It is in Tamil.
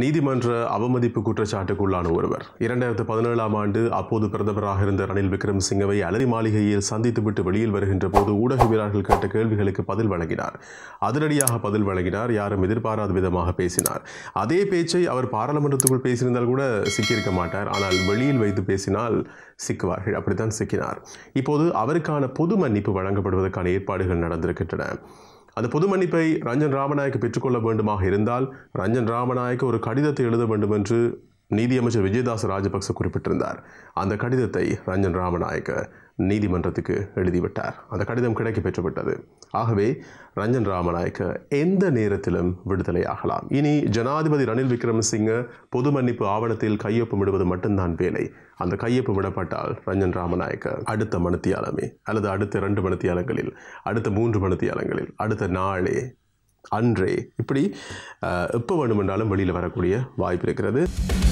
நீதிமன்ற அவமதிப்பு குற்றச்சாட்டுக்குள்ளான ஒருவர் இரண்டாயிரத்து பதினேழாம் ஆண்டு அப்போது பிரதமராக இருந்த ரணில் விக்ரமசிங்கவை அலரி மாளிகையில் சந்தித்துவிட்டு வெளியில் வருகின்ற போது ஊடக வீரர்கள் கேட்ட கேள்விகளுக்கு பதில் வழங்கினார் அதிரடியாக பதில் வழங்கினார் யாரும் எதிர்பாராத விதமாக பேசினார் அதே பேச்சை அவர் பாராளுமன்றத்துக்குள் பேசியிருந்தால் கூட சிக்கியிருக்க மாட்டார் ஆனால் வெளியில் வைத்து பேசினால் சிக்குவார்கள் அப்படித்தான் சிக்கினார் இப்போது அவருக்கான பொது மன்னிப்பு வழங்கப்படுவதற்கான ஏற்பாடுகள் நடந்திருக்கின்றன அந்த பொது மன்னிப்பை ரஞ்சன் ராமநாயக்கு பெற்றுக்கொள்ள வேண்டுமாக இருந்தால் ரஞ்சன் ராமநாயக்கு ஒரு கடிதத்தை எழுத வேண்டும் என்று நீதியமைச்சர் விஜயதாஸ் ராஜபக்ச குறிப்பிட்டிருந்தார் அந்த கடிதத்தை ரஞ்சன் ராமநாயக்க நீதிமன்றத்துக்கு எழுதிவிட்டார் அந்த கடிதம் கிடைக்க பெற்றுவிட்டது ஆகவே ரஞ்சன் ராமநாயக்க எந்த நேரத்திலும் விடுதலை ஆகலாம் இனி ஜனாதிபதி ரணில் விக்ரமசிங்க பொது மன்னிப்பு ஆவணத்தில் கையொப்பம் விடுவது மட்டும்தான் வேலை அந்த கையொப்பம் விடப்பட்டால் ரஞ்சன் ராமநாயக்க அடுத்த மணித்தியாலமே அல்லது அடுத்த ரெண்டு மணித்தியாலங்களில் அடுத்த மூன்று மணித்தியாலங்களில் அடுத்த நாளே அன்றே இப்படி எப்போ வேண்டுமென்றாலும் வெளியில் வரக்கூடிய வாய்ப்பு இருக்கிறது